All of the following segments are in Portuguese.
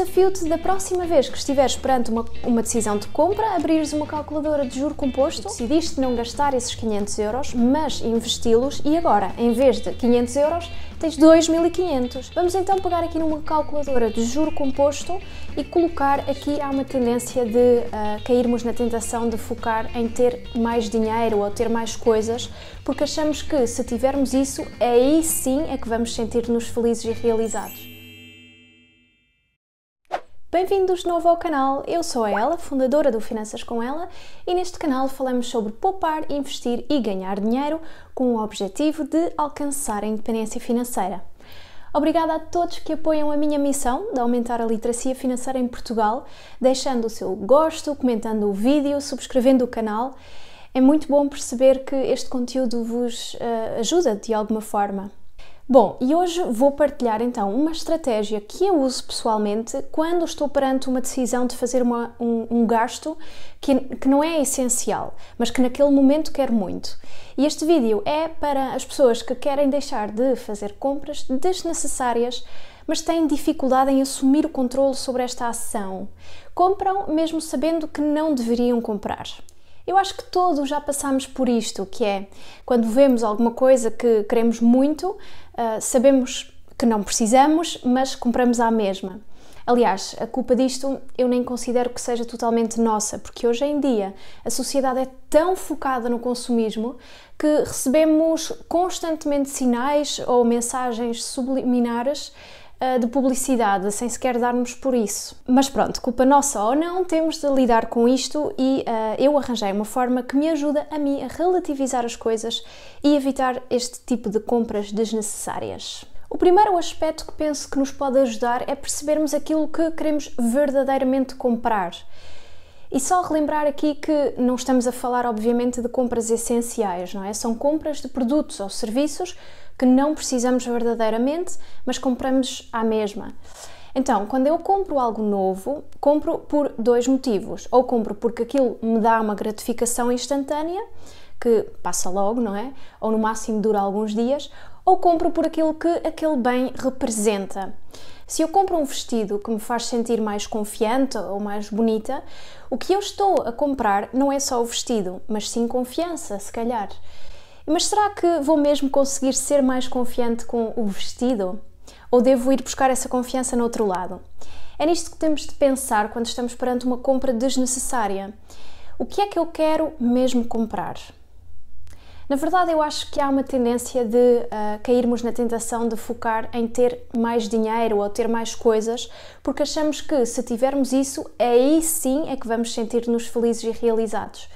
desafio-te da próxima vez que estiveres perante uma, uma decisão de compra, abrires uma calculadora de juro composto, decidiste não gastar esses 500 euros, mas investi-los e agora, em vez de 500 euros, tens 2.500. Vamos então pegar aqui numa calculadora de juro composto e colocar aqui há uma tendência de uh, cairmos na tentação de focar em ter mais dinheiro ou ter mais coisas, porque achamos que se tivermos isso, aí sim é que vamos sentir-nos felizes e realizados. Bem-vindos de novo ao canal, eu sou a Ela, fundadora do Finanças com Ela, e neste canal falamos sobre poupar, investir e ganhar dinheiro com o objetivo de alcançar a independência financeira. Obrigada a todos que apoiam a minha missão de aumentar a literacia financeira em Portugal, deixando o seu gosto, comentando o vídeo, subscrevendo o canal. É muito bom perceber que este conteúdo vos uh, ajuda de alguma forma. Bom, e hoje vou partilhar então uma estratégia que eu uso pessoalmente quando estou perante uma decisão de fazer uma, um, um, gasto que, que não é essencial, mas que naquele momento quero muito. E este vídeo é para as pessoas que querem deixar de fazer compras desnecessárias, mas têm dificuldade em assumir o controle sobre esta ação. Compram mesmo sabendo que não deveriam comprar. Eu acho que todos já passamos por isto, que é quando vemos alguma coisa que queremos muito, ah, sabemos que não precisamos, mas compramos à mesma. Aliás, a culpa disto eu nem considero que seja totalmente nossa, porque hoje em dia a sociedade é tão focada no consumismo que recebemos constantemente sinais ou mensagens subliminares eh, de publicidade, sem sequer darmos por isso. Mas pronto, culpa nossa ou não, temos de lidar com isto e uh, eu arranjei uma forma que me ajuda a mim a relativizar as coisas e evitar este tipo de compras desnecessárias. O primeiro aspecto que penso que nos pode ajudar é percebermos aquilo que queremos verdadeiramente comprar. E só relembrar aqui que não estamos a falar, obviamente, de compras essenciais, não é? São compras de produtos ou serviços que não precisamos verdadeiramente, mas compramos à mesma. Então, quando eu compro algo novo, compro por dois motivos. Ou compro porque aquilo me dá uma gratificação instantânea, que passa logo, não é? Ou no máximo dura alguns dias, ou compro por aquilo que aquele bem representa. Se eu compro um vestido que me faz sentir mais confiante ou mais bonita, o que eu estou a comprar não é só o vestido, mas sim confiança, se calhar. Mas será que vou mesmo conseguir ser mais confiante com o vestido? Ou devo ir buscar essa confiança no outro lado? É nisto que temos de pensar quando estamos perante uma compra desnecessária. O que é que eu quero mesmo comprar? Na verdade, eu acho que há uma tendência de uh, cairmos na tentação de focar em ter mais dinheiro ou ter mais coisas, porque achamos que se tivermos isso, aí sim é que vamos sentir-nos felizes e realizados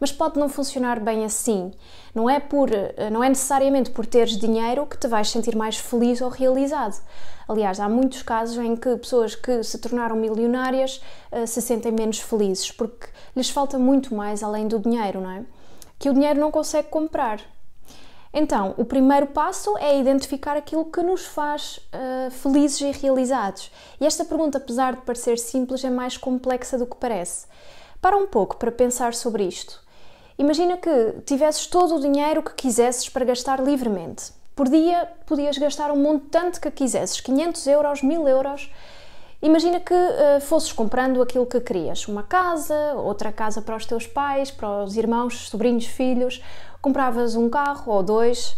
mas pode não funcionar bem assim. Não é por, eh, não é necessariamente por teres dinheiro que te vais sentir mais feliz ou realizado. Aliás, há muitos casos em que pessoas que se tornaram milionárias eh, se sentem menos felizes porque lhes falta muito mais além do dinheiro, não é? Que o dinheiro não consegue comprar. Então, o primeiro passo é identificar aquilo que nos faz uh, felizes e realizados. E esta pergunta, apesar de parecer simples, é mais complexa do que parece. Para um pouco para pensar sobre isto. Imagina que tivesses todo o dinheiro que quisesses para gastar livremente. Por dia podias gastar um montante que quisesses, 500 euros, 1000 euros. Imagina que uh, fosses comprando aquilo que querias, uma casa, outra casa para os teus pais, para os irmãos, sobrinhos, filhos, compravas um carro ou dois.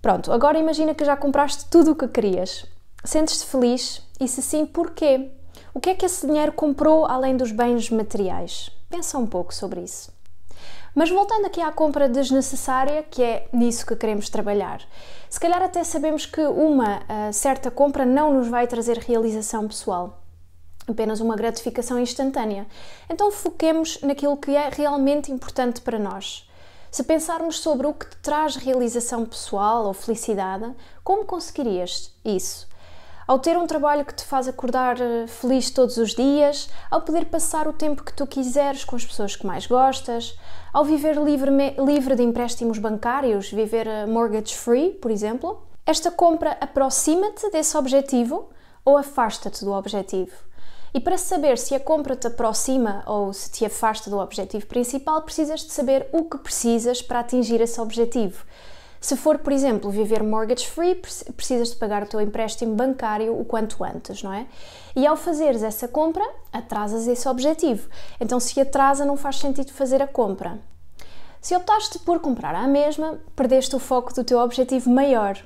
Pronto, agora imagina que já compraste tudo o que querias. Sentes-te feliz? E se sim, porquê? O que é que esse dinheiro comprou além dos bens materiais? Pensa um pouco sobre isso. Mas voltando aqui à compra desnecessária, que é nisso que queremos trabalhar. Se calhar até sabemos que uma ah, certa compra não nos vai trazer realização pessoal apenas uma gratificação instantânea. Então foquemos naquilo que é realmente importante para nós. Se pensarmos sobre o que te traz realização pessoal ou felicidade, como conseguirias isso? ao ter um trabalho que te faz acordar eh, feliz todos os dias, ao poder passar o tempo que tu quiseres com as pessoas que mais gostas, ao viver livre, livre de empréstimos bancários, viver eh, mortgage free, por exemplo. Esta compra aproxima-te desse objetivo ou afasta-te do objetivo? E para saber se a compra te aproxima ou se te afasta do objetivo principal, precisas de saber o que precisas para atingir esse objetivo. Se for, por exemplo, viver mortgage free, precisas de pagar o teu empréstimo bancário o quanto antes, não é? E ao fazeres essa compra, atrasas esse objetivo. Então, se atrasa, não faz sentido fazer a compra. Se optaste por comprar à mesma, perdeste o foco do teu objetivo maior,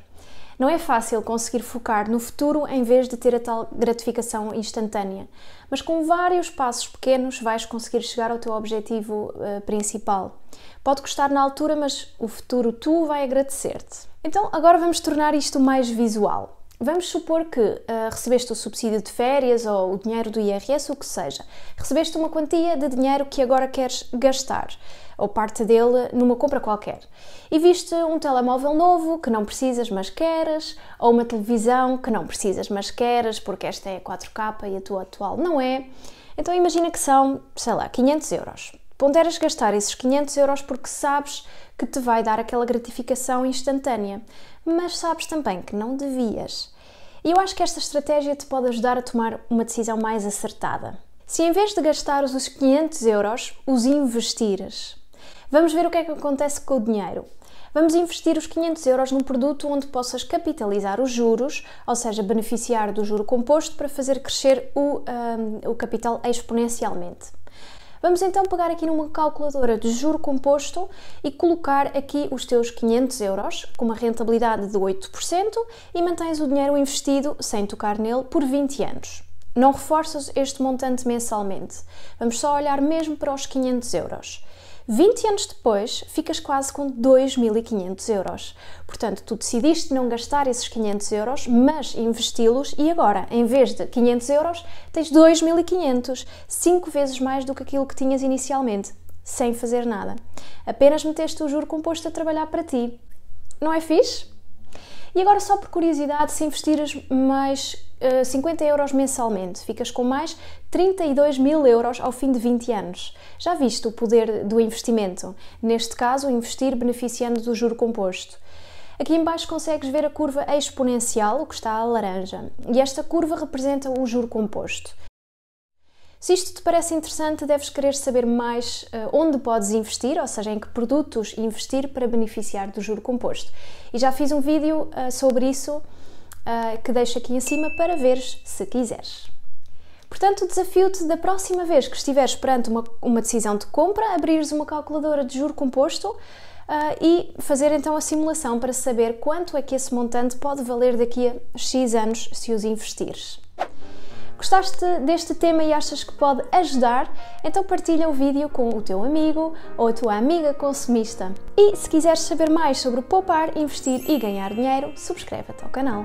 não é fácil conseguir focar no futuro em vez de ter a tal gratificação instantânea, mas com vários passos pequenos vais conseguir chegar ao teu objetivo uh, principal. Pode custar na altura, mas o futuro tu vai agradecer-te. Então agora vamos tornar isto mais visual. Vamos supor que uh, recebeste o subsídio de férias ou o dinheiro do IRS, o que seja. Recebeste uma quantia de dinheiro que agora queres gastar, ou parte dele, numa compra qualquer. E viste um telemóvel novo que não precisas, mas queres, ou uma televisão que não precisas, mas queres, porque esta é 4K e a tua atual não é. Então imagina que são, sei lá, 500 euros. Ponderas gastar esses 500 euros porque sabes que te vai dar aquela gratificação instantânea, mas sabes também que não devias. E eu acho que esta estratégia te pode ajudar a tomar uma decisão mais acertada. Se em vez de gastar os 500 euros, os investires. Vamos ver o que é que acontece com o dinheiro. Vamos investir os 500 euros num produto onde possas capitalizar os juros, ou seja, beneficiar do juro composto para fazer crescer o, um, o capital exponencialmente. Vamos então pegar aqui numa calculadora de juro composto e colocar aqui os teus 500 euros com uma rentabilidade de 8% e mantens o dinheiro investido sem tocar nele por 20 anos. Não reforças este montante mensalmente, vamos só olhar mesmo para os 500 euros. 20 anos depois, ficas quase com 2.500 euros. Portanto, tu decidiste não gastar esses 500 euros, mas investi-los e agora, em vez de 500 euros, tens 2.500, 5 vezes mais do que aquilo que tinhas inicialmente, sem fazer nada. Apenas meteste o juro composto a trabalhar para ti. Não é fixe? E agora, só por curiosidade, se investires mais 50 eh, euros mensalmente, ficas com mais 32 mil euros ao fim de 20 anos. Já viste o poder do investimento? Neste caso, investir beneficiando do juro composto. Aqui embaixo consegues ver a curva exponencial, o que está a laranja, e esta curva representa o juro composto. Se isto te parece interessante, deves querer saber mais eh, onde podes investir, ou seja, em que produtos investir para beneficiar do juro composto. E já fiz um vídeo eh, sobre isso uh, que deixo aqui em cima para veres se quiseres. Portanto, desafio-te da próxima vez que estiveres perante uma, uma decisão de compra, abrires uma calculadora de juro composto uh, e fazer então a simulação para saber quanto é que esse montante pode valer daqui a X anos se os investires. Gostaste deste tema e achas que pode ajudar? Então partilha o vídeo com o teu amigo ou a tua amiga consumista. E se quiseres saber mais sobre poupar, investir e ganhar dinheiro, subscreve-te ao canal.